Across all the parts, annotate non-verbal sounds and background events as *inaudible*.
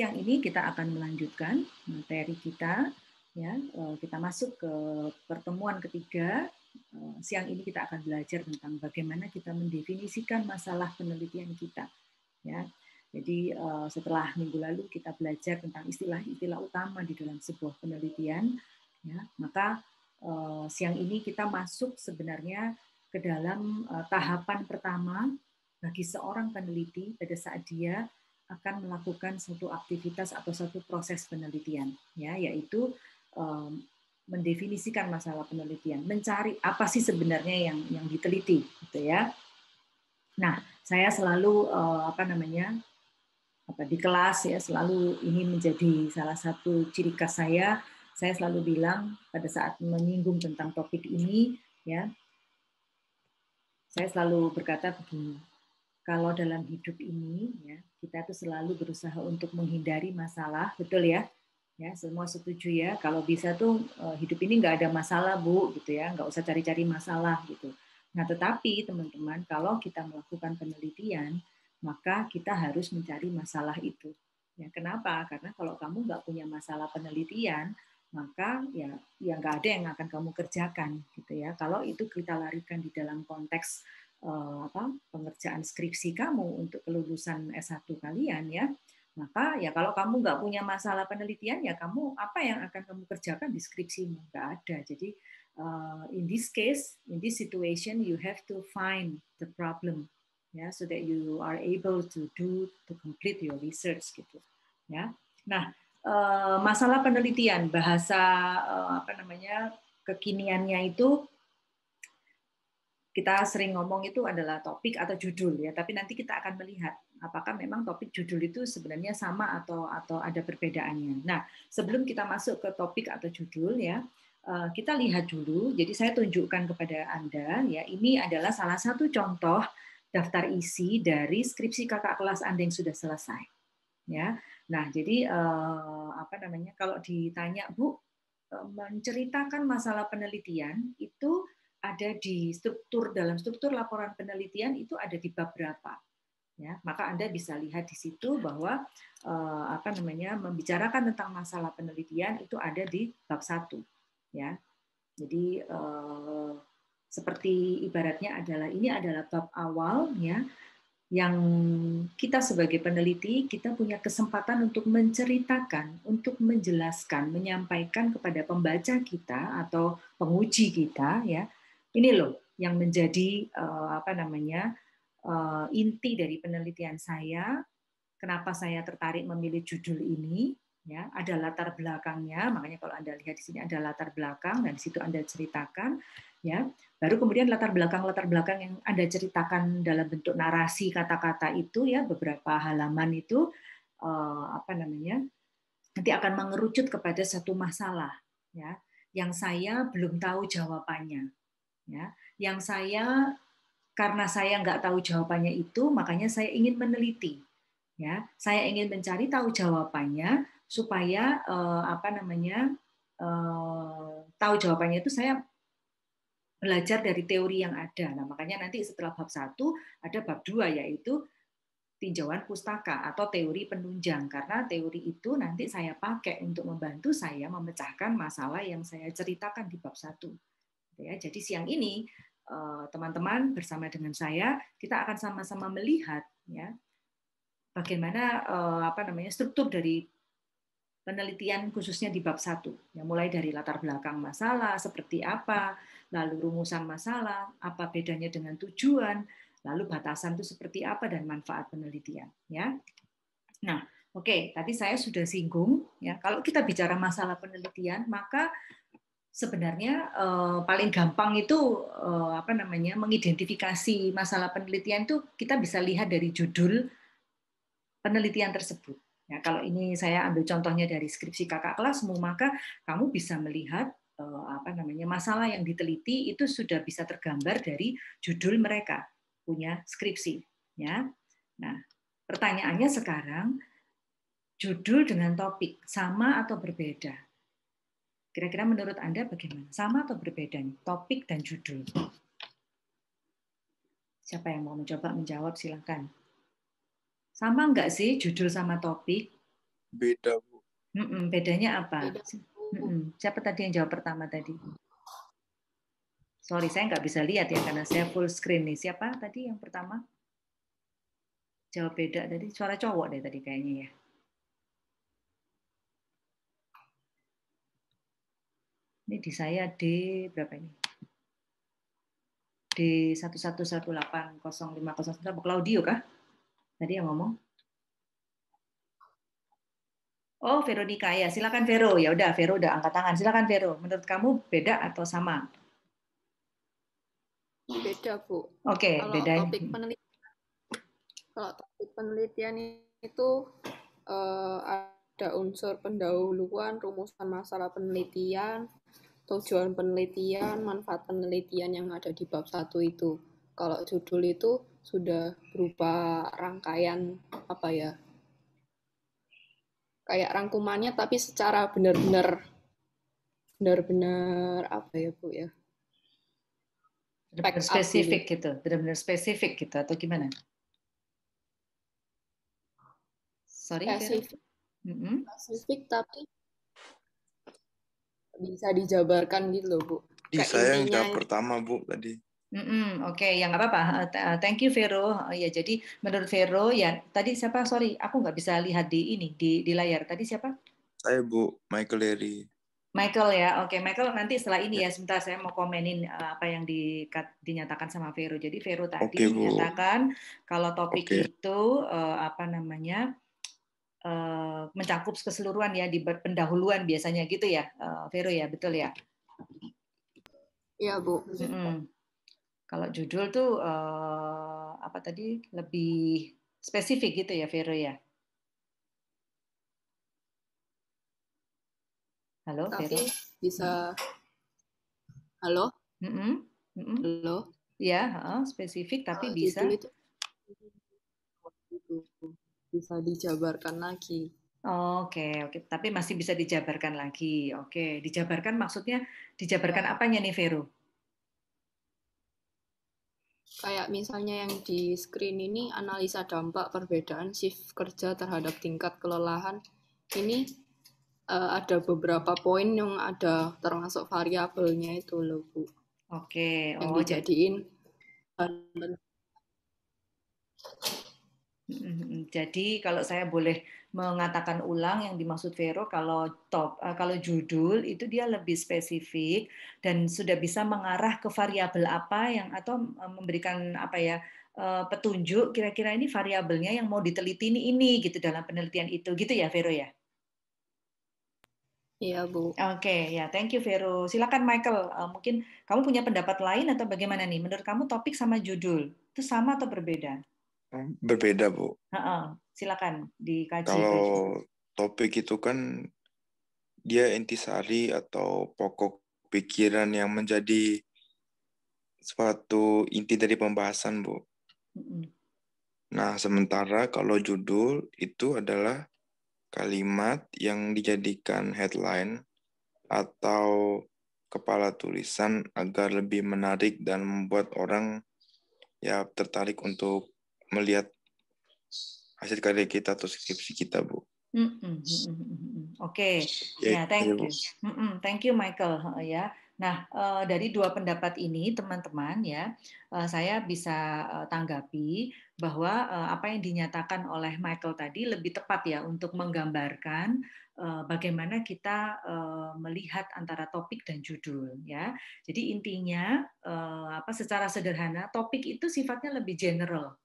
siang ini kita akan melanjutkan materi kita ya eh, kita masuk ke pertemuan ketiga eh, siang ini kita akan belajar tentang bagaimana kita mendefinisikan masalah penelitian kita ya jadi eh, setelah minggu lalu kita belajar tentang istilah-istilah utama di dalam sebuah penelitian ya maka siang ini kita masuk sebenarnya ke dalam tahapan pertama bagi seorang peneliti pada saat dia akan melakukan suatu aktivitas atau suatu proses penelitian, ya, yaitu um, mendefinisikan masalah penelitian, mencari apa sih sebenarnya yang yang diteliti, gitu ya. Nah, saya selalu uh, apa namanya apa di kelas ya selalu ini menjadi salah satu ciri khas saya. Saya selalu bilang pada saat menyinggung tentang topik ini, ya, saya selalu berkata begini, kalau dalam hidup ini ya kita tuh selalu berusaha untuk menghindari masalah, betul ya? Ya semua setuju ya. Kalau bisa tuh eh, hidup ini nggak ada masalah bu, gitu ya, nggak usah cari-cari masalah gitu. Nah tetapi teman-teman kalau kita melakukan penelitian maka kita harus mencari masalah itu. Ya kenapa? Karena kalau kamu nggak punya masalah penelitian maka ya ya nggak ada yang akan kamu kerjakan gitu ya. Kalau itu kita larikan di dalam konteks Eh, apa, pengerjaan skripsi kamu untuk kelulusan S1 kalian ya, maka ya kalau kamu nggak punya masalah penelitian ya kamu apa yang akan kamu kerjakan di skripsimu nggak ada. Jadi uh, in this case, in this situation, you have to find the problem ya, so that you are able to do to complete your research gitu ya. Nah uh, masalah penelitian bahasa uh, apa namanya kekiniannya itu kita sering ngomong itu adalah topik atau judul ya, tapi nanti kita akan melihat apakah memang topik judul itu sebenarnya sama atau atau ada perbedaannya. Nah, sebelum kita masuk ke topik atau judul ya, eh, kita lihat dulu. Jadi saya tunjukkan kepada Anda ya, ini adalah salah satu contoh daftar isi dari skripsi kakak kelas Anda yang sudah selesai. Ya. Nah, jadi eh, apa namanya kalau ditanya, Bu, eh, menceritakan masalah penelitian itu ada di struktur dalam struktur laporan penelitian itu ada di bab berapa. Ya, maka Anda bisa lihat di situ bahwa eh, apa namanya membicarakan tentang masalah penelitian itu ada di bab satu, Ya. Jadi eh, seperti ibaratnya adalah ini adalah bab awal ya yang kita sebagai peneliti kita punya kesempatan untuk menceritakan, untuk menjelaskan, menyampaikan kepada pembaca kita atau penguji kita ya ini loh yang menjadi uh, apa namanya uh, inti dari penelitian saya. Kenapa saya tertarik memilih judul ini? Ya, ada latar belakangnya. Makanya kalau anda lihat di sini ada latar belakang dan di situ anda ceritakan. Ya, baru kemudian latar belakang latar belakang yang anda ceritakan dalam bentuk narasi kata-kata itu ya beberapa halaman itu uh, apa namanya nanti akan mengerucut kepada satu masalah ya yang saya belum tahu jawabannya ya yang saya karena saya nggak tahu jawabannya itu makanya saya ingin meneliti ya saya ingin mencari tahu jawabannya supaya eh, apa namanya eh, tahu jawabannya itu saya belajar dari teori yang ada nah makanya nanti setelah bab satu ada bab dua yaitu tinjauan pustaka atau teori penunjang karena teori itu nanti saya pakai untuk membantu saya memecahkan masalah yang saya ceritakan di bab satu Gitu ya, jadi siang ini eh, teman-teman bersama dengan saya kita akan sama-sama melihat ya bagaimana eh, apa namanya struktur dari penelitian khususnya di bab 1 ya mulai dari latar belakang masalah seperti apa lalu rumusan masalah apa bedanya dengan tujuan lalu batasan itu seperti apa dan manfaat penelitian ya nah oke okay, tadi saya sudah singgung ya kalau kita bicara masalah penelitian maka sebenarnya uh, paling gampang itu uh, apa namanya mengidentifikasi masalah penelitian itu kita bisa lihat dari judul penelitian tersebut. Ya, kalau ini saya ambil contohnya dari skripsi kakak kelasmu, maka kamu bisa melihat eh, apa namanya masalah yang diteliti itu sudah bisa tergambar dari judul mereka punya skripsi. Ya, nah pertanyaannya sekarang judul dengan topik sama atau berbeda? Kira-kira menurut Anda bagaimana? Sama atau berbeda nih, topik dan judul? Siapa yang mau mencoba menjawab silahkan Sama enggak sih judul sama topik? Beda bu. Mm -mm, bedanya apa? Beda, Siapa tadi yang jawab pertama tadi? Sorry saya nggak bisa lihat ya karena saya full screen nih. Siapa tadi yang pertama? Jawab beda tadi. Suara cowok deh tadi kayaknya ya. Ini di saya D berapa ini? D1118050 Pak Claudio kah? Tadi yang ngomong. Oh, Veronica ya, silakan Vero. Ya udah, Vero udah angkat tangan. Silakan Vero. Menurut kamu beda atau sama? Beda, Bu. Oke, okay, beda. Topik penelitian, kalau topik penelitian itu eh, ada unsur pendahuluan, rumusan masalah penelitian, tujuan penelitian, manfaat penelitian yang ada di bab satu itu. Kalau judul itu sudah berupa rangkaian apa ya? Kayak rangkumannya tapi secara benar-benar benar-benar apa ya, Bu ya? Benar-benar spesifik gitu. gitu. benar-benar spesifik gitu atau gimana? Sorry, spesifik spesifik tapi bisa dijabarkan gitu loh bu. Di saya yang jawab pertama bu tadi. Mm-mm, Oke, okay. yang apa-apa. Eh, eh, thank you Vero. Oh, Ya jadi menurut Vero ya tadi siapa? Sorry, aku nggak bisa lihat di ini di di layar. Tadi siapa? Saya Bu Michael Leri. Michael ya, oke okay. Michael nanti setelah ini ya, ya sebentar saya mau komenin eh, apa yang di, dinyatakan sama Vero. Jadi Vero tadi okay, menyatakan kalau topik okay. itu apa namanya Eh, mencakup keseluruhan ya di pendahuluan biasanya gitu ya eh, Vero ya betul ya Iya Bu hmm. kalau judul tuh eh, apa tadi lebih spesifik gitu ya Vero ya Halo Tapi Vero bisa Halo mm -hmm. Mm -hmm. Halo ya spesifik tapi bisa itu, itu bisa dijabarkan lagi. Oke, oke. Tapi masih bisa dijabarkan lagi. Oke, dijabarkan maksudnya dijabarkan ya. apanya nih Vero? Kayak misalnya yang di screen ini analisa dampak perbedaan shift kerja terhadap tingkat kelelahan. Ini uh, ada beberapa poin yang ada termasuk variabelnya itu loh, Bu. Oke, yang oh dijadiin jadi jadi kalau saya boleh mengatakan ulang yang dimaksud Vero kalau top eh, kalau judul itu dia lebih spesifik dan sudah bisa mengarah ke variabel apa yang atau eh, memberikan apa ya eh, petunjuk kira-kira ini variabelnya yang mau diteliti ini ini gitu dalam penelitian itu gitu ya Vero ya. Iya Bu. Oke okay, ya thank you Vero. Silakan Michael mungkin kamu punya pendapat lain atau bagaimana nih menurut kamu topik sama judul itu sama atau berbeda? Berbeda, Bu. Silakan dikaji. Kalau topik itu kan dia intisari atau pokok pikiran yang menjadi suatu inti dari pembahasan, Bu. Nah, sementara kalau judul itu adalah kalimat yang dijadikan headline atau kepala tulisan agar lebih menarik dan membuat orang ya tertarik untuk melihat hasil karya kita atau skripsi kita, Bu. Oke, okay. ya nah, thank ya, you, thank you Michael eh, ya. Nah eh, dari dua pendapat ini teman-teman ya, eh, saya bisa tanggapi bahwa apa yang dinyatakan oleh Michael tadi lebih tepat ya untuk menggambarkan bagaimana kita melihat antara topik dan judul ya. Jadi intinya apa secara sederhana topik itu sifatnya lebih general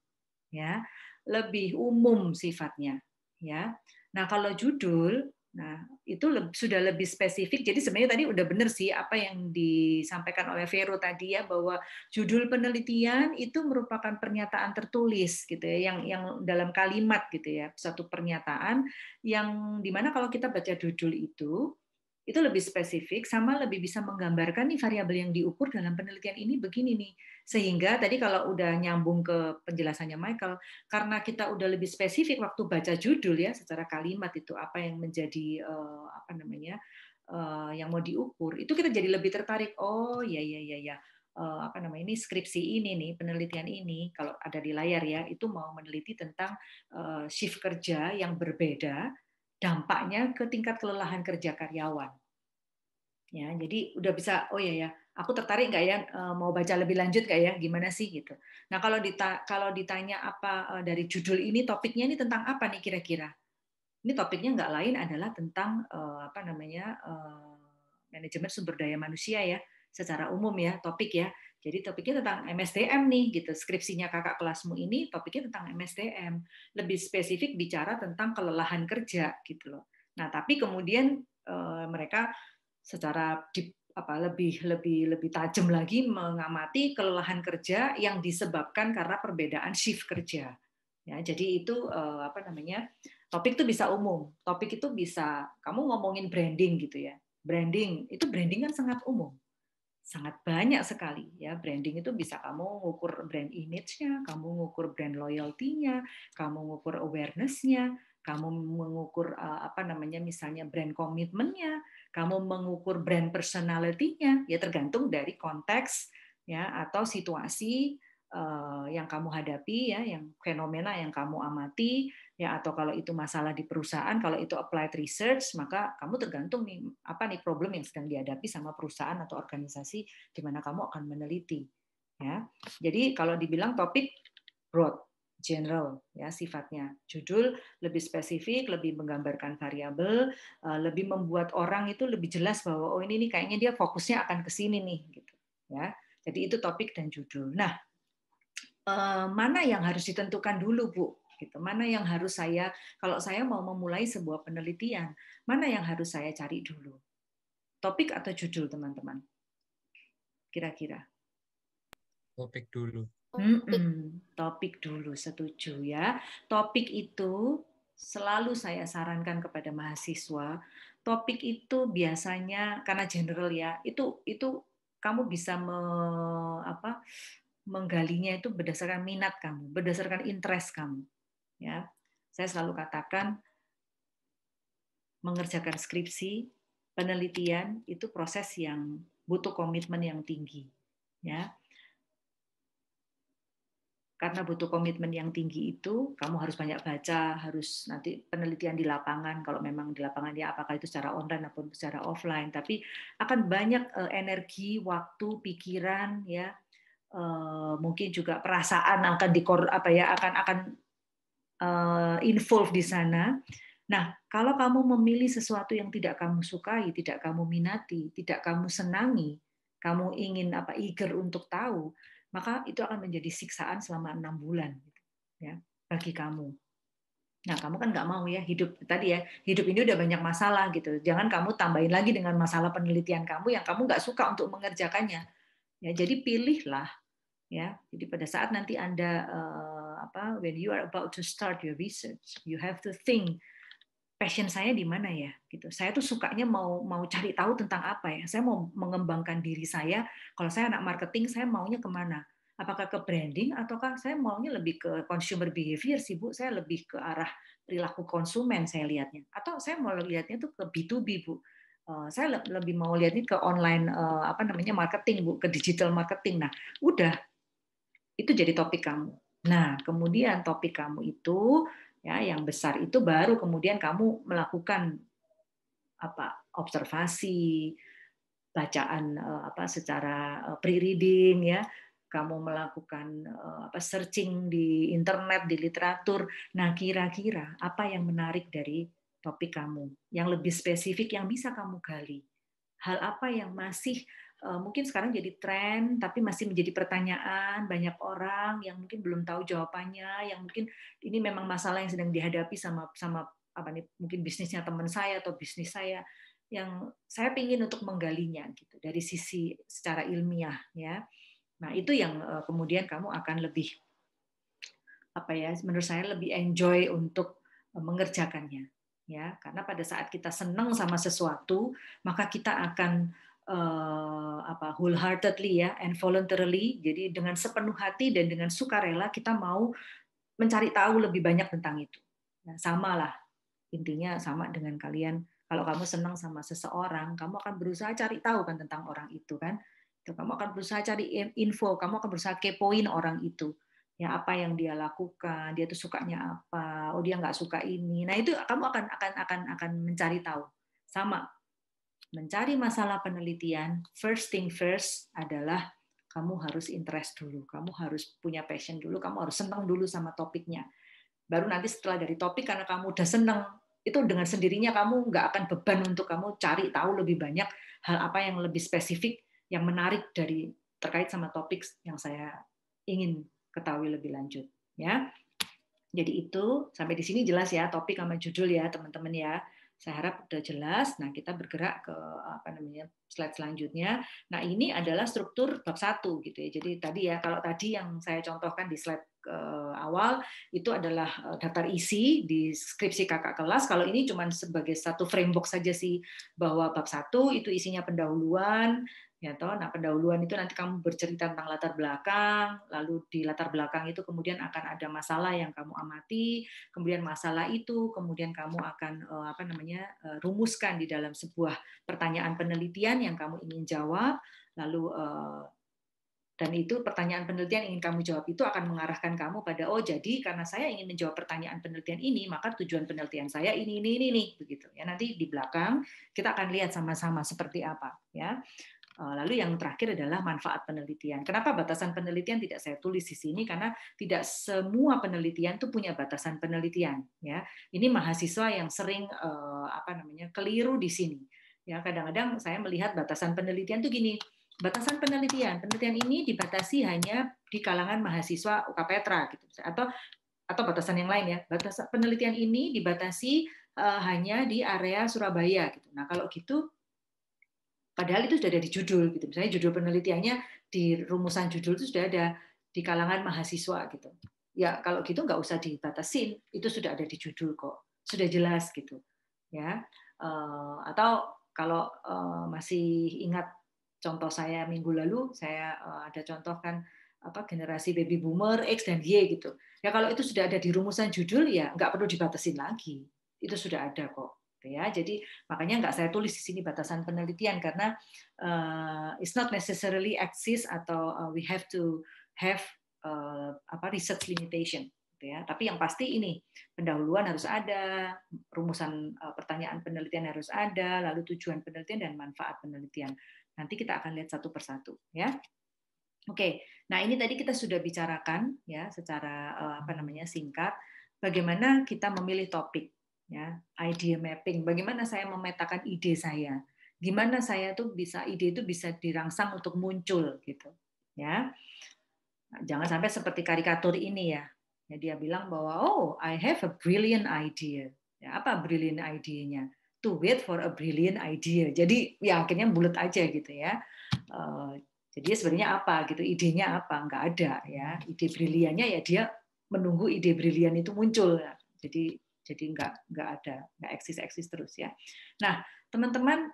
ya lebih umum sifatnya ya nah kalau judul nah itu lebih, sudah lebih spesifik jadi sebenarnya tadi udah benar sih apa yang disampaikan oleh Vero tadi ya bahwa judul penelitian itu merupakan pernyataan tertulis gitu ya yang yang dalam kalimat gitu ya satu pernyataan yang dimana kalau kita baca judul itu itu lebih spesifik sama lebih bisa menggambarkan nih variabel yang diukur dalam penelitian ini begini nih sehingga tadi kalau udah nyambung ke penjelasannya Michael karena kita udah lebih spesifik waktu baca judul ya secara kalimat itu apa yang menjadi eh, apa namanya eh, yang mau diukur itu kita jadi lebih tertarik oh ya ya ya ya apa namanya ini skripsi ini nih penelitian ini kalau ada di layar ya itu mau meneliti tentang shift kerja yang berbeda dampaknya ke tingkat kelelahan kerja karyawan. Ya, jadi udah bisa oh ya ya, aku tertarik nggak ya eh, mau baca lebih lanjut kayak ya gimana sih gitu. Nah, kalau dita kalau ditanya apa eh, dari judul ini topiknya ini tentang apa nih kira-kira? Ini topiknya nggak lain adalah tentang eh, apa namanya manajemen sumber daya manusia ya secara umum ya topik ya. Jadi topiknya tentang MSDM nih, gitu. Skripsinya kakak kelasmu ini topiknya tentang MSDM. Lebih spesifik bicara tentang kelelahan kerja, gitu loh. Nah, tapi kemudian eh, mereka secara di, apa lebih lebih lebih tajam lagi mengamati kelelahan kerja yang disebabkan karena perbedaan shift kerja. Ya, jadi itu eh, apa namanya? Topik itu bisa umum. Topik itu bisa kamu ngomongin branding gitu ya. Branding itu branding kan sangat umum sangat banyak sekali ya branding itu bisa kamu ngukur brand image-nya, kamu ngukur brand loyalty-nya, kamu ngukur awareness-nya, kamu mengukur eh, apa namanya misalnya brand commitment-nya, kamu mengukur brand personality-nya ya tergantung dari konteks ya atau situasi eh, yang kamu hadapi ya yang fenomena yang kamu amati ya atau kalau itu masalah di perusahaan kalau itu applied research maka kamu tergantung nih apa nih problem yang sedang dihadapi sama perusahaan atau organisasi di mana kamu akan meneliti ya jadi kalau dibilang topik broad general ya sifatnya judul lebih spesifik lebih menggambarkan variabel eh, lebih membuat orang itu lebih jelas bahwa oh ini nih kayaknya dia fokusnya akan ke sini nih gitu ya jadi itu topik dan judul nah eh, mana yang harus ditentukan dulu bu gitu. Mana yang harus saya kalau saya mau memulai sebuah penelitian, mana yang harus saya cari dulu? Topik atau judul, teman-teman? Kira-kira. Topik dulu. Mm -mm. Topik dulu, setuju ya. Topik itu selalu saya sarankan kepada mahasiswa, topik itu biasanya karena general ya, itu itu kamu bisa me, apa, menggalinya itu berdasarkan minat kamu, berdasarkan interest kamu. Ya, saya selalu katakan mengerjakan skripsi, penelitian itu proses yang butuh komitmen yang tinggi, ya. Karena butuh komitmen yang tinggi itu, kamu harus banyak baca, harus nanti penelitian di lapangan. Kalau memang di lapangan ya, apakah itu secara online ataupun secara offline. Tapi akan banyak eh, energi, waktu, pikiran, ya, eh, mungkin juga perasaan akan di apa ya akan akan uh, involved di sana. Nah, kalau kamu memilih sesuatu yang tidak kamu sukai, tidak kamu minati, tidak kamu senangi, kamu ingin apa eager untuk tahu, maka itu akan menjadi siksaan selama enam bulan, ya bagi kamu. Nah, kamu kan nggak mau ya hidup tadi ya hidup ini udah banyak masalah gitu. Jangan kamu tambahin lagi dengan masalah penelitian kamu yang kamu nggak suka untuk mengerjakannya. Ya, jadi pilihlah ya. Jadi pada saat nanti anda uh, apa when you are about to start your research you have to think passion saya di mana ya gitu saya tuh sukanya mau mau cari tahu tentang apa ya saya mau mengembangkan diri saya kalau saya anak marketing saya maunya kemana apakah ke branding ataukah saya maunya lebih ke consumer behavior sih bu saya lebih ke arah perilaku konsumen saya lihatnya atau saya mau lihatnya tuh ke B2B bu eh, saya lebih mau lihatnya ke online eh, apa namanya marketing bu ke digital marketing nah udah itu jadi topik kamu Nah, kemudian topik kamu itu ya yang besar itu baru kemudian kamu melakukan apa observasi, bacaan eh, apa secara eh, pre-reading ya, kamu melakukan eh, apa searching di internet, di literatur. Nah, kira-kira apa yang menarik dari topik kamu? Yang lebih spesifik yang bisa kamu gali. Hal apa yang masih Eh, mungkin sekarang jadi tren tapi masih menjadi pertanyaan banyak orang yang mungkin belum tahu jawabannya yang mungkin ini memang masalah yang sedang dihadapi sama sama apa nih mungkin bisnisnya teman saya atau bisnis saya yang saya ingin untuk menggalinya gitu dari sisi secara ilmiah ya nah itu yang eh, kemudian kamu akan lebih apa ya menurut saya lebih enjoy untuk eh, mengerjakannya ya karena pada saat kita senang sama sesuatu maka kita akan uh, apa wholeheartedly ya and voluntarily jadi dengan sepenuh hati dan dengan sukarela kita mau mencari tahu lebih banyak tentang itu nah, sama lah intinya sama dengan kalian kalau kamu senang sama seseorang kamu akan berusaha cari tahu kan tentang orang itu kan kamu akan berusaha cari info kamu akan berusaha kepoin orang itu ya apa yang dia lakukan dia tuh sukanya apa oh dia nggak suka ini nah itu kamu akan akan akan akan mencari tahu sama mencari masalah penelitian, first thing first adalah kamu harus interest dulu, kamu harus punya passion dulu, kamu harus senang dulu sama topiknya. Baru nanti setelah dari topik karena kamu udah senang, itu dengan sendirinya kamu nggak akan beban untuk kamu cari tahu lebih banyak hal apa yang lebih spesifik yang menarik dari terkait sama topik yang saya ingin ketahui lebih lanjut ya. Jadi itu sampai di sini jelas ya topik sama judul ya teman-teman ya. Saya harap sudah jelas. Nah, kita bergerak ke apa namanya slide selanjutnya. Nah, ini adalah struktur bab satu gitu ya. Jadi tadi ya kalau tadi yang saya contohkan di slide eh, awal itu adalah eh, daftar isi di skripsi kakak kelas. Kalau ini cuma sebagai satu framework saja sih bahwa bab satu itu isinya pendahuluan, ya toh nah pendahuluan itu nanti kamu bercerita tentang latar belakang lalu di latar belakang itu kemudian akan ada masalah yang kamu amati kemudian masalah itu kemudian kamu akan eh, apa namanya eh, rumuskan di dalam sebuah pertanyaan penelitian yang kamu ingin jawab lalu eh, dan itu pertanyaan penelitian yang ingin kamu jawab itu akan mengarahkan kamu pada oh jadi karena saya ingin menjawab pertanyaan penelitian ini maka tujuan penelitian saya ini ini ini nih begitu ya nanti di belakang kita akan lihat sama-sama seperti apa ya Eh, lalu yang terakhir adalah manfaat penelitian. Kenapa batasan penelitian tidak saya tulis di sini? Karena tidak semua penelitian itu punya batasan penelitian. Ya, ini mahasiswa yang sering eh, apa namanya keliru di sini. Ya, kadang-kadang saya melihat batasan penelitian itu gini. Batasan penelitian, penelitian ini dibatasi hanya di kalangan mahasiswa UK gitu, atau atau batasan yang lain ya. Batasan penelitian ini dibatasi eh, hanya di area Surabaya gitu. Nah, kalau gitu Padahal itu sudah ada di judul gitu. Misalnya judul penelitiannya di rumusan judul itu sudah ada di kalangan mahasiswa gitu. Ya kalau gitu nggak usah dibatasin, itu sudah ada di judul kok, sudah jelas gitu. Ya eh, atau kalau eh, masih ingat contoh saya minggu lalu, saya eh, ada contoh kan apa generasi baby boomer X dan Y gitu. Ya kalau itu sudah ada di rumusan judul ya nggak perlu dibatasin lagi, itu sudah ada kok Gitu ya. Jadi makanya nggak saya tulis di sini batasan penelitian karena uh, it's not necessarily exist atau uh, we have to have uh, apa research limitation gitu ya. Tapi yang pasti ini pendahuluan harus ada, rumusan uh, pertanyaan penelitian harus ada, lalu tujuan penelitian dan manfaat penelitian. Nanti kita akan lihat satu persatu ya. Oke, nah ini tadi kita sudah bicarakan ya secara apa namanya singkat bagaimana kita memilih topik ya idea mapping bagaimana saya memetakan ide saya gimana saya tuh bisa ide itu bisa dirangsang untuk muncul gitu ya jangan sampai seperti karikatur ini ya ya dia bilang bahwa oh I have a brilliant idea ya apa brilliant idenya to wait for a brilliant idea jadi ya akhirnya bulat aja gitu ya uh, jadi sebenarnya apa gitu idenya apa nggak ada ya ide briliannya ya dia menunggu ide brilian itu muncul jadi jadi nggak nggak ada nggak eksis eksis terus ya nah teman-teman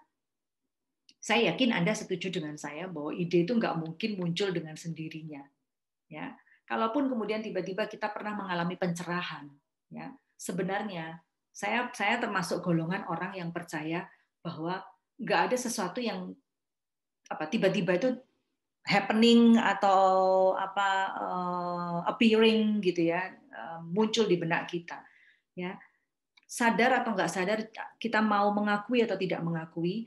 saya yakin anda setuju dengan saya bahwa ide itu nggak mungkin muncul dengan sendirinya ya kalaupun kemudian tiba-tiba kita pernah mengalami pencerahan ya sebenarnya saya saya termasuk golongan orang yang percaya bahwa nggak ada sesuatu yang apa tiba-tiba itu happening atau apa uh, appearing gitu ya uh, muncul di benak kita ya sadar atau nggak sadar kita mau mengakui atau tidak mengakui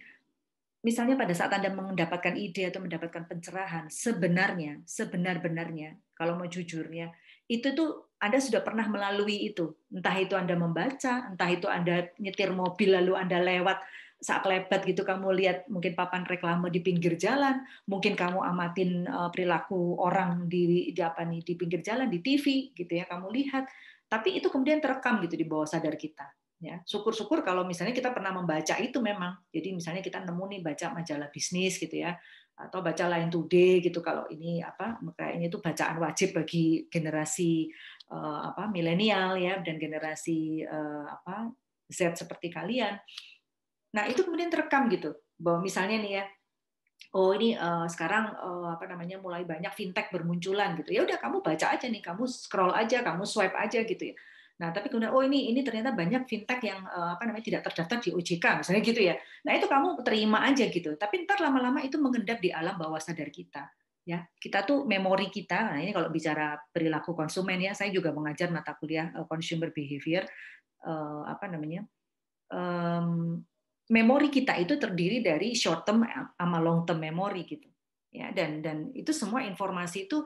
misalnya pada saat Anda mendapatkan ide atau mendapatkan pencerahan, sebenarnya, sebenar-benarnya, kalau mau jujurnya, itu tuh Anda sudah pernah melalui itu. Entah itu Anda membaca, entah itu Anda nyetir mobil lalu Anda lewat saat lebat gitu kamu lihat mungkin papan reklame di pinggir jalan, mungkin kamu amatin eh, perilaku orang di, di apa nih di pinggir jalan di TV gitu ya, kamu lihat tapi itu kemudian terekam gitu di bawah sadar kita ya syukur-syukur kalau misalnya kita pernah membaca itu memang jadi misalnya kita nemu nih baca majalah bisnis gitu ya atau baca lain today gitu kalau ini apa kayaknya itu bacaan wajib bagi generasi uh, apa milenial ya dan generasi uh, apa Z seperti kalian nah itu kemudian terekam gitu bahwa misalnya nih ya oh ini uh, sekarang uh, apa namanya mulai banyak fintech bermunculan gitu ya udah kamu baca aja nih kamu scroll aja kamu swipe aja gitu ya nah tapi kemudian oh ini ini ternyata banyak fintech yang uh, apa namanya tidak terdaftar di OJK misalnya gitu ya nah itu kamu terima aja gitu tapi ntar lama-lama itu mengendap di alam bawah sadar kita ya kita tuh memori kita nah ini kalau bicara perilaku konsumen ya saya juga mengajar mata kuliah consumer behavior uh, apa namanya um, memori kita itu terdiri dari short term sama long term memory gitu ya dan dan itu semua informasi itu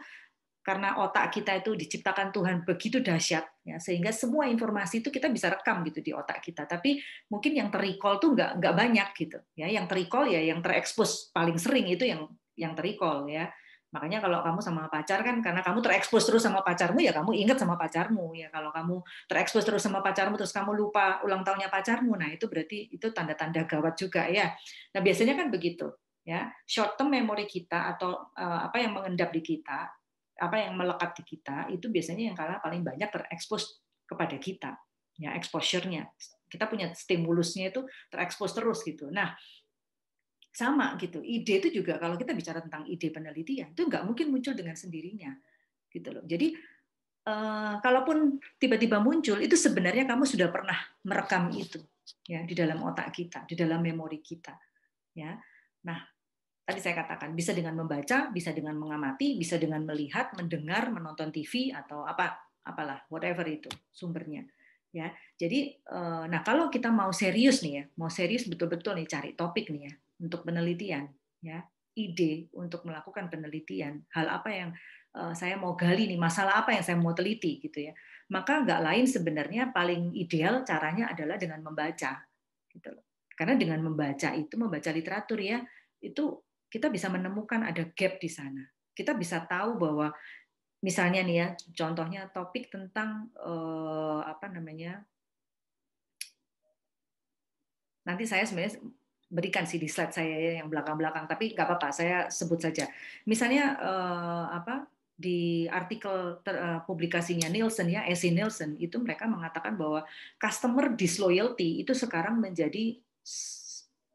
karena otak kita itu diciptakan Tuhan begitu dahsyat ya sehingga semua informasi itu kita bisa rekam gitu di otak kita tapi mungkin yang terikol tuh nggak nggak banyak gitu ya yang terikol ya yang terekspos paling sering itu yang yang terikol ya Makanya kalau kamu sama pacar kan karena kamu terekspos terus sama pacarmu ya kamu ingat sama pacarmu ya kalau kamu terekspos terus sama pacarmu terus kamu lupa ulang tahunnya pacarmu nah itu berarti itu tanda-tanda gawat juga ya. Nah biasanya kan begitu ya. Short term memory kita atau eh, apa yang mengendap di kita, apa yang melekat di kita itu biasanya yang kalah paling banyak terekspos kepada kita ya exposure-nya. Kita punya stimulusnya itu terekspos terus gitu. Nah, sama gitu ide itu juga kalau kita bicara tentang ide penelitian itu nggak mungkin muncul dengan sendirinya gitu loh jadi eh, kalaupun tiba-tiba muncul itu sebenarnya kamu sudah pernah merekam itu ya di dalam otak kita di dalam memori kita ya nah tadi saya katakan bisa dengan membaca bisa dengan mengamati bisa dengan melihat mendengar menonton TV atau apa apalah whatever itu sumbernya ya jadi eh, nah kalau kita mau serius nih ya mau serius betul-betul nih cari topik nih ya untuk penelitian, ya ide untuk melakukan penelitian. Hal apa yang eh, saya mau gali nih, masalah apa yang saya mau teliti gitu ya. Maka nggak lain sebenarnya paling ideal caranya adalah dengan membaca, gitu loh. Karena dengan membaca itu, membaca literatur ya, itu kita bisa menemukan ada gap di sana. Kita bisa tahu bahwa misalnya nih ya, contohnya topik tentang uh, apa namanya nanti saya sebenarnya berikan sih di slide saya ya, yang belakang-belakang, tapi nggak apa-apa, saya sebut saja. Misalnya eh, apa di artikel ter, uh, publikasinya Nielsen ya, AC Nielsen itu mereka mengatakan bahwa customer disloyalty itu sekarang menjadi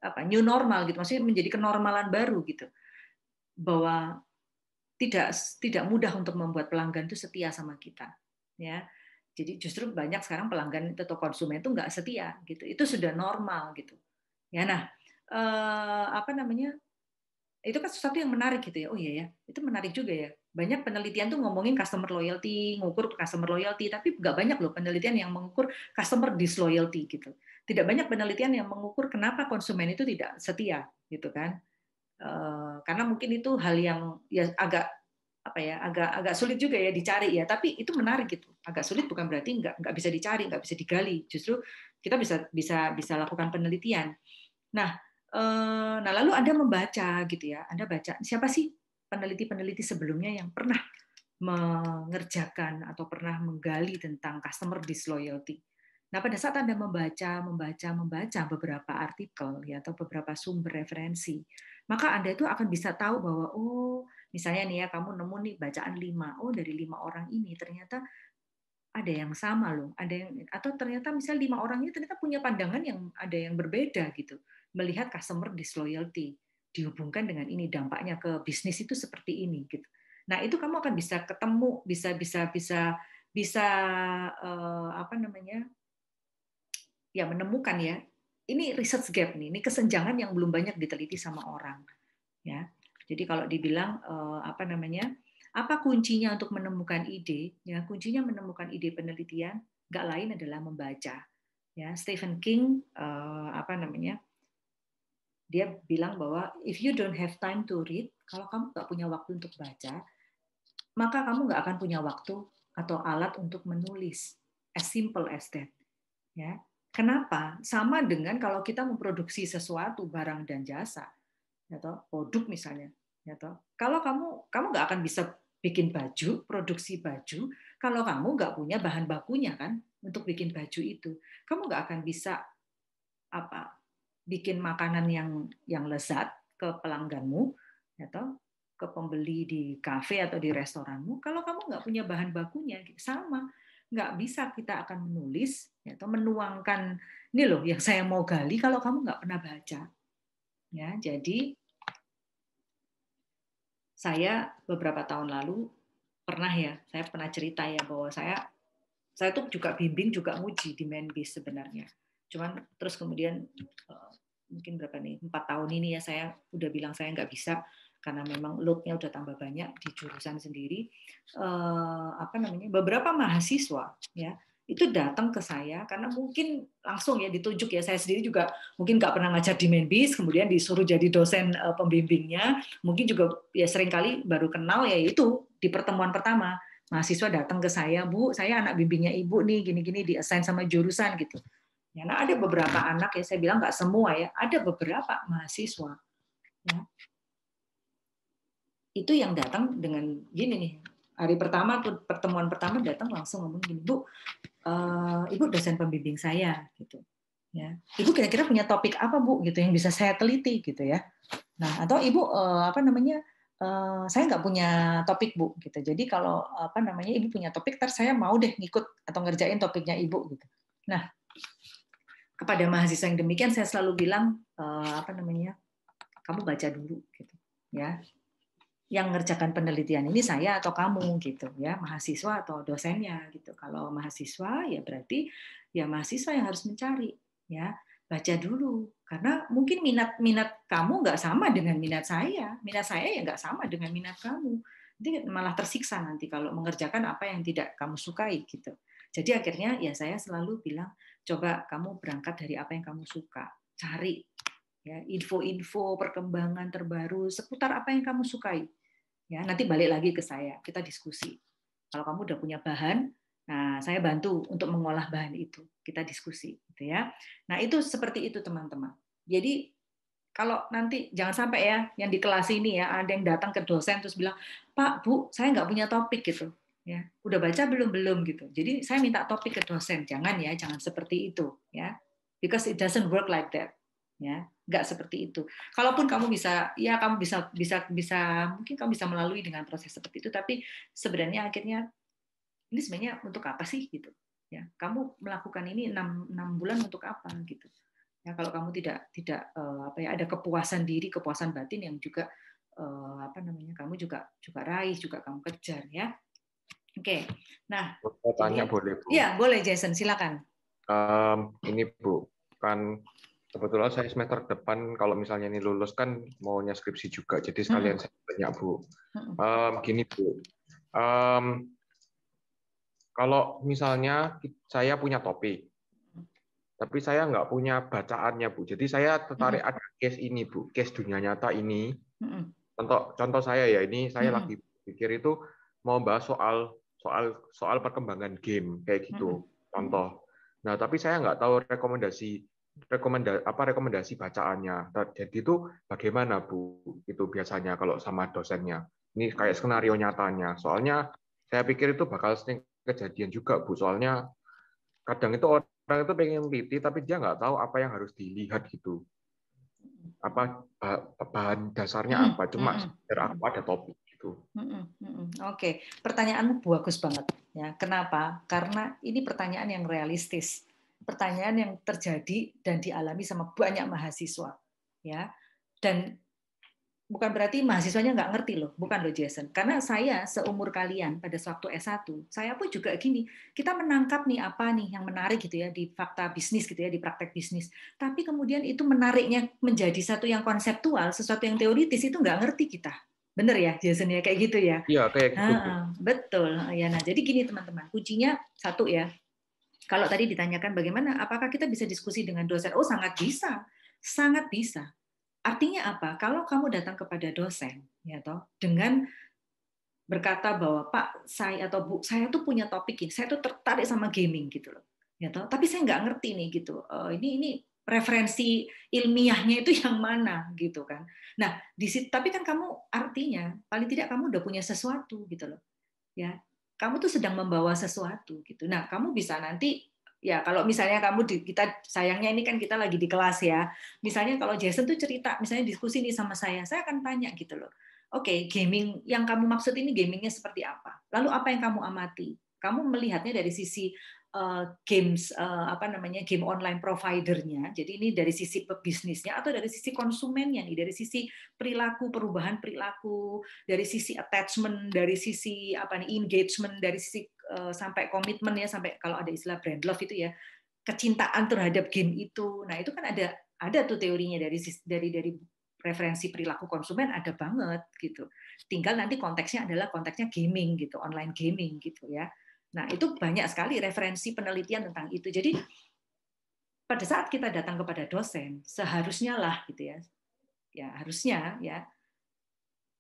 apa new normal gitu, maksudnya menjadi kenormalan baru gitu, bahwa tidak tidak mudah untuk membuat pelanggan itu setia sama kita ya. Jadi justru banyak sekarang pelanggan atau konsumen itu nggak setia gitu, itu sudah normal gitu. Ya nah Eh, apa namanya itu kan sesuatu yang menarik gitu ya oh iya ya itu menarik juga ya banyak penelitian tuh ngomongin customer loyalty ngukur customer loyalty tapi nggak banyak loh penelitian yang mengukur customer disloyalty gitu tidak banyak penelitian yang mengukur kenapa konsumen itu tidak setia gitu kan eh, karena mungkin itu hal yang ya agak apa ya agak agak sulit juga ya dicari ya tapi itu menarik gitu agak sulit bukan berarti nggak nggak bisa dicari nggak bisa digali justru kita bisa bisa bisa lakukan penelitian nah Eh, nah, lalu Anda membaca gitu ya. Anda baca siapa sih peneliti-peneliti sebelumnya yang pernah mengerjakan atau pernah menggali tentang customer disloyalty. Nah, pada saat Anda membaca, membaca, membaca beberapa artikel ya atau beberapa sumber referensi, maka Anda itu akan bisa tahu bahwa oh, misalnya nih ya kamu nemu nih bacaan lima, oh dari lima orang ini ternyata ada yang sama loh, ada yang atau ternyata misalnya lima orang ini ternyata punya pandangan yang ada yang berbeda gitu melihat customer disloyalty dihubungkan dengan ini dampaknya ke bisnis itu seperti ini gitu. Nah, itu kamu akan bisa ketemu, bisa bisa bisa bisa uh, apa namanya? ya menemukan ya. Ini research gap nih, ini kesenjangan yang belum banyak diteliti sama orang. Ya. Jadi kalau dibilang uh, apa namanya? Apa kuncinya untuk menemukan ide? Ya, kuncinya menemukan ide penelitian nggak lain adalah membaca. Ya, Stephen King uh, apa namanya? dia bilang bahwa if you don't have time to read, kalau kamu nggak punya waktu untuk baca, maka kamu nggak akan punya waktu atau alat untuk menulis. As simple as that. Ya. Kenapa? Sama dengan kalau kita memproduksi sesuatu barang dan jasa, atau ya produk misalnya, ya Kalau kamu kamu nggak akan bisa bikin baju, produksi baju, kalau kamu nggak punya bahan bakunya kan untuk bikin baju itu, kamu nggak akan bisa apa bikin makanan yang yang lezat ke pelangganmu atau ke pembeli di kafe atau di restoranmu kalau kamu nggak punya bahan bakunya sama nggak bisa kita akan menulis atau menuangkan ini loh yang saya mau gali kalau kamu nggak pernah baca ya jadi saya beberapa tahun lalu pernah ya saya pernah cerita ya bahwa saya saya tuh juga bimbing juga nguji di Menbis sebenarnya cuman terus kemudian mungkin berapa nih empat tahun ini ya saya udah bilang saya nggak bisa karena memang loadnya udah tambah banyak di jurusan sendiri eh, apa namanya beberapa mahasiswa ya itu datang ke saya karena mungkin langsung ya ditunjuk ya saya sendiri juga mungkin nggak pernah ngajar di Menbis kemudian disuruh jadi dosen uh, pembimbingnya mungkin juga ya sering kali baru kenal ya itu di pertemuan pertama mahasiswa datang ke saya bu saya anak bimbingnya ibu nih gini-gini di assign sama jurusan gitu Ya, nah ada beberapa anak ya saya bilang nggak semua ya, ada beberapa mahasiswa ya, itu yang datang dengan gini nih hari pertama tuh pertemuan pertama datang langsung ngomong gini bu e, ibu dosen pembimbing saya gitu ya ibu kira-kira punya topik apa bu gitu yang bisa saya teliti gitu ya nah atau ibu uh, apa namanya uh, saya nggak punya topik bu gitu jadi kalau apa namanya ibu punya topik ter saya mau deh ngikut atau ngerjain topiknya ibu gitu nah kepada mahasiswa yang demikian saya selalu bilang eh, apa namanya kamu baca dulu gitu ya yang ngerjakan penelitian ini saya atau kamu gitu ya mahasiswa atau dosennya gitu kalau mahasiswa ya berarti ya mahasiswa yang harus mencari ya baca dulu karena mungkin minat minat kamu nggak sama dengan minat saya minat saya ya nggak sama dengan minat kamu nanti malah tersiksa nanti kalau mengerjakan apa yang tidak kamu sukai gitu jadi akhirnya ya saya selalu bilang coba kamu berangkat dari apa yang kamu suka cari ya info-info perkembangan terbaru seputar apa yang kamu sukai ya nanti balik lagi ke saya kita diskusi kalau kamu udah punya bahan nah saya bantu untuk mengolah bahan itu kita diskusi gitu ya nah itu seperti itu teman-teman jadi kalau nanti jangan sampai ya yang di kelas ini ya ada yang datang ke dosen terus bilang pak bu saya nggak punya topik gitu ya udah baca belum belum gitu jadi saya minta topik ke dosen jangan ya jangan seperti itu ya because it doesn't work like that ya nggak seperti itu kalaupun kamu bisa ya kamu bisa bisa bisa mungkin kamu bisa melalui dengan proses seperti itu tapi sebenarnya akhirnya ini sebenarnya untuk apa sih gitu ya kamu melakukan ini enam enam bulan untuk apa gitu ya kalau kamu tidak tidak eh, apa ya ada kepuasan diri kepuasan batin yang juga eh, apa namanya kamu juga juga raih juga kamu kejar ya Oke. Nah, saya tanya boleh Bu? Iya, boleh Jason, silakan. Um, ini Bu, kan kebetulan saya semester depan kalau misalnya ini lulus kan maunya skripsi juga, jadi hmm. sekalian hmm. saya tanya Bu. Um, gini Bu, um, kalau misalnya saya punya topik, tapi saya nggak punya bacaannya bu. Jadi saya tertarik -hmm. ada case ini bu, case dunia nyata ini. Hmm. Contoh contoh saya ya ini saya -hmm. lagi pikir itu mau bahas soal soal soal perkembangan game kayak gitu hmm. contoh. Nah tapi saya nggak tahu rekomendasi rekomenda apa rekomendasi bacaannya. Jadi itu bagaimana bu itu biasanya kalau sama dosennya. Ini kayak skenario nyatanya. Soalnya saya pikir itu bakal sering kejadian juga bu. Soalnya kadang itu orang itu pengen teliti tapi dia nggak tahu apa yang harus dilihat gitu. Apa bahan dasarnya apa? Cuma hmm. aku ada topik itu. Oke, okay. pertanyaanmu bagus banget. Ya, kenapa? Karena ini pertanyaan yang realistis, pertanyaan yang terjadi dan dialami sama banyak mahasiswa, ya. Dan bukan berarti mahasiswanya nggak ngerti loh, bukan loh Jason. Karena saya seumur kalian pada waktu S1, saya pun juga gini, kita menangkap nih apa nih yang menarik gitu ya di fakta bisnis gitu ya, di praktek bisnis. Tapi kemudian itu menariknya menjadi satu yang konseptual, sesuatu yang teoritis itu nggak ngerti kita. Bener ya, Jason ya kayak gitu ya. Iya kayak gitu. Ah, betul. Ya, nah jadi gini teman-teman, kuncinya satu ya. Kalau tadi ditanyakan bagaimana, apakah kita bisa diskusi dengan dosen? Oh sangat bisa, sangat bisa. Artinya apa? Kalau kamu datang kepada dosen, ya toh, dengan berkata bahwa Pak, saya atau Bu, saya tuh punya topik ini, saya tuh tertarik sama gaming gitu loh, ya toh. Tapi saya nggak ngerti nih gitu. Oh, ini ini referensi ilmiahnya itu yang mana gitu kan. Nah, di situ tapi kan kamu artinya paling tidak kamu udah punya sesuatu gitu loh. Ya. Kamu tuh sedang membawa sesuatu gitu. Nah, kamu bisa nanti ya kalau misalnya kamu di, kita sayangnya ini kan kita lagi di kelas ya. Misalnya kalau Jason tuh cerita misalnya diskusi nih sama saya, saya akan tanya gitu loh. Oke, okay, gaming yang kamu maksud ini gamingnya seperti apa? Lalu apa yang kamu amati? Kamu melihatnya dari sisi Eh, games eh, apa namanya game online providernya. Jadi ini dari sisi pebisnisnya atau dari sisi konsumennya nih, dari sisi perilaku perubahan perilaku, dari sisi attachment, dari sisi apa nih engagement, dari sisi eh, sampai komitmen ya sampai kalau ada istilah brand love itu ya kecintaan terhadap game itu. Nah, itu kan ada ada tuh teorinya dari dari dari referensi perilaku konsumen ada banget gitu. Tinggal nanti konteksnya adalah konteksnya gaming gitu, online gaming gitu ya. Nah, itu banyak sekali referensi penelitian tentang itu. Jadi pada saat kita datang kepada dosen, seharusnya lah gitu ya. Ya, harusnya ya.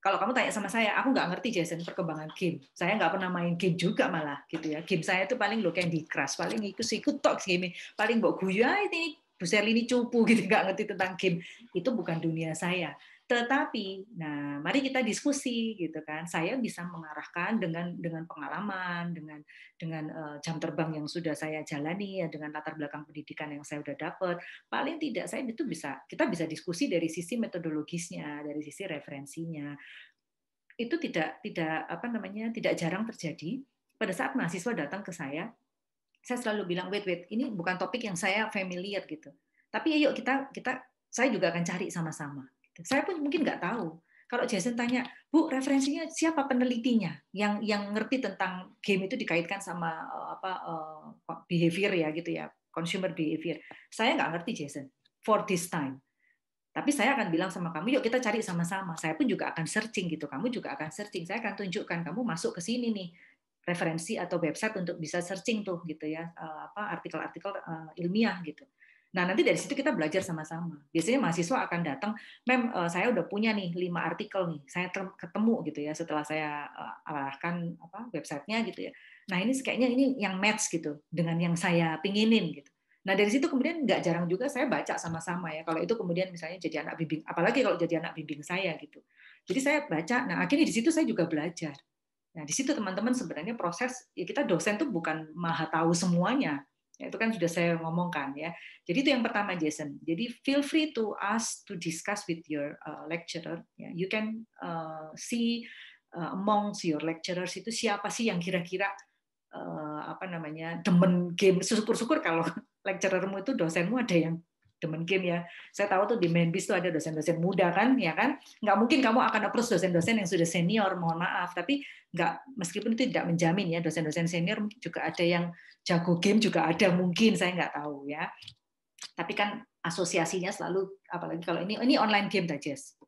Kalau kamu tanya sama saya, aku nggak ngerti Jason perkembangan game. Saya nggak pernah main game juga malah gitu ya. Game saya itu paling lo Candy Crush, paling ikut-ikut tok game, paling bok guya ah, ini Bu Sherly ini cupu *laughs* gitu nggak ngerti tentang game. Itu bukan dunia saya. Tetapi, nah mari kita diskusi gitu kan. Saya bisa mengarahkan dengan dengan pengalaman, dengan dengan uh, jam terbang yang sudah saya jalani, ya, dengan latar belakang pendidikan yang saya sudah dapat. Paling tidak saya itu bisa kita bisa diskusi dari sisi metodologisnya, dari sisi referensinya. Itu tidak tidak apa namanya tidak jarang terjadi pada saat mahasiswa datang ke saya. Saya selalu bilang, wait, wait, ini bukan topik yang saya familiar gitu. Tapi yuk kita kita saya juga akan cari sama-sama saya pun mungkin nggak tahu. Kalau Jason tanya, Bu, referensinya siapa penelitinya yang yang ngerti tentang game itu dikaitkan sama eh, apa eh, behavior ya gitu ya, consumer behavior. Saya nggak ngerti Jason for this time. Tapi saya akan bilang sama kamu, yuk kita cari sama-sama. Saya pun juga akan searching gitu. Kamu juga akan searching. Saya akan tunjukkan kamu masuk ke sini nih referensi atau website untuk bisa searching tuh gitu ya eh, apa artikel-artikel ilmiah gitu. Nah, nanti dari situ kita belajar sama-sama. Biasanya mahasiswa akan datang, "Mem, eh, saya udah punya nih lima artikel nih. Saya ketemu gitu ya setelah saya eh, arahkan apa websitenya gitu ya. Nah, ini kayaknya ini yang match gitu dengan yang saya pinginin gitu. Nah, dari situ kemudian nggak jarang juga saya baca sama-sama ya. Kalau itu kemudian misalnya jadi anak bimbing, apalagi kalau jadi anak bimbing saya gitu. Jadi saya baca, nah akhirnya di situ saya juga belajar. Nah, di situ teman-teman sebenarnya proses ya kita dosen tuh bukan maha tahu semuanya Ya, itu kan sudah saya ngomongkan ya. Jadi itu yang pertama Jason. Jadi feel free to ask to discuss with your uh, lecturer. Ya. You can uh, see uh, amongst your lecturers itu siapa sih yang kira-kira uh, apa namanya demen game. Syukur-syukur kalau *laughs* lecturermu itu dosenmu ada yang demen gitu game ya. Saya tahu tuh di Menbis tuh ada dosen-dosen muda kan, ya kan? Nggak mungkin kamu akan approach dosen-dosen yang sudah senior, mohon maaf. Tapi nggak, meskipun itu tidak menjamin ya, dosen-dosen senior juga ada yang jago game juga ada mungkin, saya nggak tahu ya. Tapi kan asosiasinya selalu, apalagi kalau ini ini online game digest,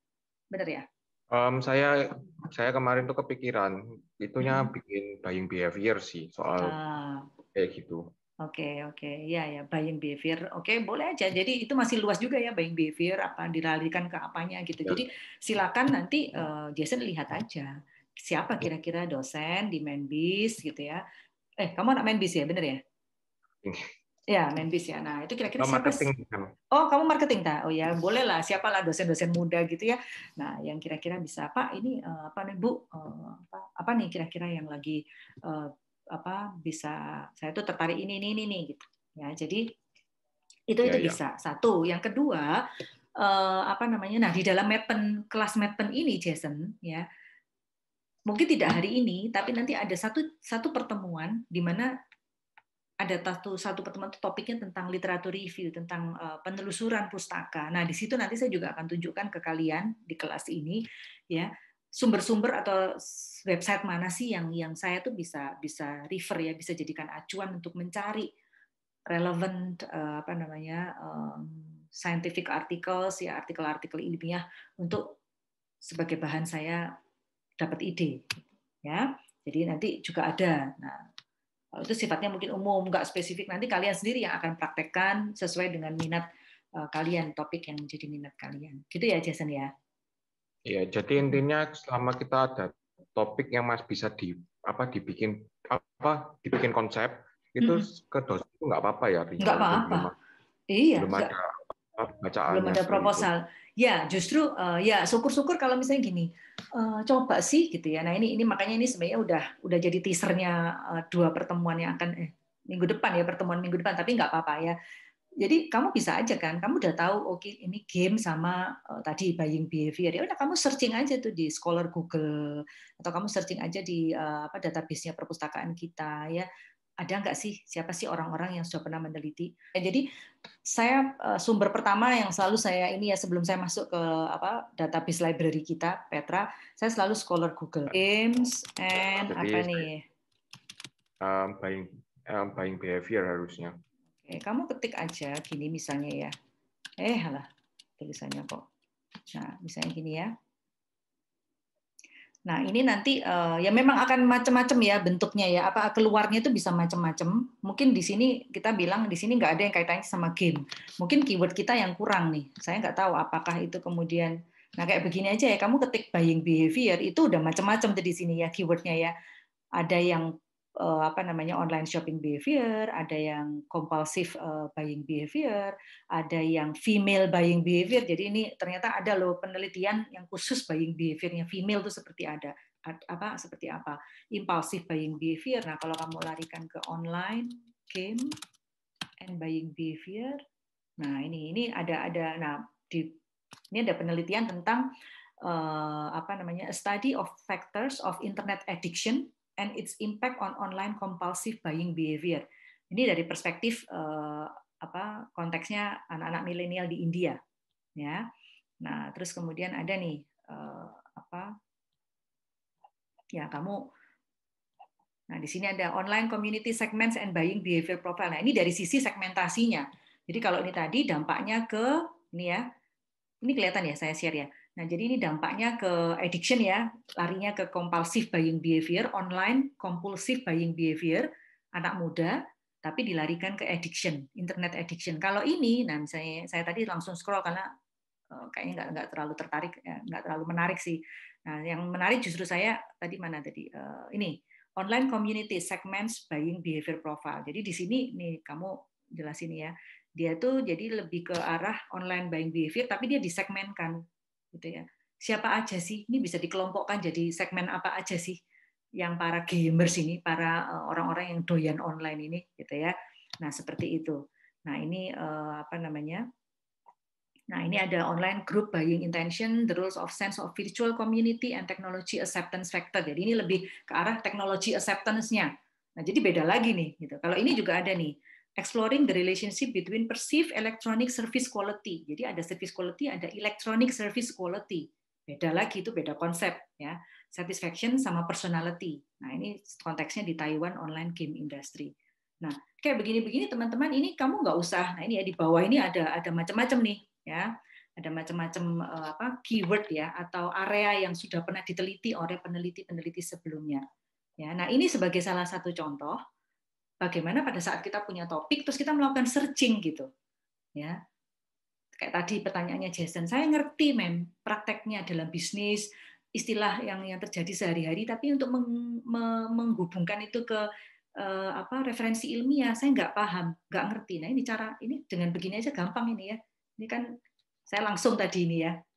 benar ya? Um, saya saya kemarin tuh kepikiran itunya hmm. bikin buying behavior sih soal ah. kayak gitu. Oke, okay, oke. Okay. Ya, ya, buying behavior. Oke, okay, boleh aja. Jadi itu masih luas juga ya buying behavior apa diralikan ke apanya gitu. Iya. Jadi silakan nanti uh, Jason lihat aja siapa iya. kira-kira dosen di Menbis gitu ya. Eh, kamu anak Menbis ya, bener ya? Iya. Ya, Menbis ya. Nah, itu kira-kira siapa? Marketing. Gitu. Oh, kamu marketing ta? Oh ya, boleh lah. Siapalah dosen-dosen muda gitu ya. Nah, yang kira-kira bisa Pak ini uh, apa nih Bu? Uh, apa, apa nih kira-kira yang lagi uh, apa bisa saya tuh tertarik ini ini ini, ini gitu ya jadi itu ya, itu ya. bisa satu yang kedua eh, apa namanya nah di dalam mapen kelas mapen ini Jason ya mungkin tidak hari ini tapi nanti ada satu satu pertemuan di mana ada satu satu pertemuan itu topiknya tentang literatur review tentang uh, penelusuran pustaka. Nah di situ nanti saya juga akan tunjukkan ke kalian di kelas ini ya sumber-sumber atau website mana sih yang yang saya tuh bisa bisa refer ya bisa jadikan acuan untuk mencari relevant eh, apa namanya eh, scientific articles ya artikel-artikel ilmiah untuk sebagai bahan saya dapat ide ya jadi nanti juga ada nah itu sifatnya mungkin umum nggak spesifik nanti kalian sendiri yang akan praktekkan sesuai dengan minat eh, kalian topik yang menjadi minat kalian gitu ya Jason ya Ya, jadi intinya selama kita ada topik yang masih bisa di apa dibikin apa dibikin konsep itu hmm. ke dosen itu nggak apa-apa ya. Nggak apa-apa. Iya. Belum ya. ada bacaan. Belum ada proposal. Ya, justru uh, ya syukur-syukur kalau misalnya gini, uh, coba sih gitu ya. Nah ini ini makanya ini sebenarnya udah udah jadi teasernya uh, dua pertemuan yang akan eh, minggu depan ya pertemuan minggu depan. Tapi nggak apa-apa ya. Jadi kamu bisa aja kan, kamu udah tahu oke okay, ini game sama uh, tadi buying behavior. Ya udah kamu searching aja tuh di scholar Google atau kamu searching aja di uh, apa database-nya perpustakaan kita ya. Ada nggak sih siapa sih orang-orang yang sudah pernah meneliti? Ya, jadi saya uh, sumber pertama yang selalu saya ini ya sebelum saya masuk ke apa database library kita Petra, saya selalu scholar Google. Nah. Games and jadi, apa nih? Um, buying um, buying behavior harusnya. Oke, kamu ketik aja gini misalnya ya. Eh, lah, tulisannya kok. Nah, misalnya gini ya. Nah, ini nanti uh, ya memang akan macam-macam ya bentuknya ya. Apa keluarnya itu bisa macam-macam. Mungkin di sini kita bilang di sini nggak ada yang kaitannya sama game. Mungkin keyword kita yang kurang nih. Saya nggak tahu apakah itu kemudian Nah, kayak begini aja ya, kamu ketik buying behavior itu udah macam-macam di sini ya keywordnya ya. Ada yang Eh, apa namanya online shopping behavior, ada yang compulsive eh, buying behavior, ada yang female buying behavior. Jadi ini ternyata ada loh penelitian yang khusus buying behaviornya female itu seperti ada apa seperti apa impulsive buying behavior. Nah kalau kamu larikan ke online game and buying behavior, nah ini ini ada ada nah di ini ada penelitian tentang uh, apa namanya a study of factors of internet addiction and its impact on online compulsive buying behavior. Ini dari perspektif uh, apa konteksnya anak-anak milenial di India, ya. Nah, terus kemudian ada nih uh, apa? Ya, kamu Nah, di sini ada online community segments and buying behavior profile. Nah, ini dari sisi segmentasinya. Jadi kalau ini tadi dampaknya ke ini ya. Ini kelihatan ya saya share ya. Nah, jadi ini dampaknya ke addiction ya, larinya ke compulsive buying behavior, online compulsive buying behavior, anak muda, tapi dilarikan ke addiction, internet addiction. Kalau ini, nah misalnya saya tadi langsung scroll karena eh, kayaknya nggak nggak terlalu tertarik, ya, nggak terlalu menarik sih. Nah, yang menarik justru saya tadi mana tadi eh, ini online community segments buying behavior profile. Jadi di sini nih kamu jelasin ya, dia tuh jadi lebih ke arah online buying behavior, tapi dia disegmenkan gitu ya siapa aja sih ini bisa dikelompokkan jadi segmen apa aja sih yang para gamers ini para eh, orang-orang yang doyan online ini gitu ya nah seperti itu nah ini eh, apa namanya Nah, ini ada online group buying intention, the rules of sense of virtual community and technology acceptance factor. Jadi ini lebih ke arah technology acceptance-nya. Nah, jadi beda lagi nih gitu. Kalau ini juga ada nih exploring the relationship between perceived electronic service quality. Jadi ada service quality, ada electronic service quality. Beda lagi itu beda konsep ya. Satisfaction sama personality. Nah, ini konteksnya di Taiwan online game industry. Nah, kayak begini-begini teman-teman ini kamu nggak usah. Nah, ini ya di bawah ini ada ada macam-macam nih ya. Ada macam-macam eh, apa keyword ya atau area yang sudah pernah diteliti oleh peneliti-peneliti sebelumnya. Ya, nah ini sebagai salah satu contoh bagaimana pada saat kita punya topik terus kita melakukan searching gitu ya kayak tadi pertanyaannya Jason saya ngerti mem prakteknya dalam bisnis istilah yang yang terjadi sehari-hari tapi untuk meng, me, menghubungkan itu ke eh, apa referensi ilmiah saya nggak paham nggak ngerti nah ini cara ini dengan begini aja gampang ini ya ini kan saya langsung tadi ini ya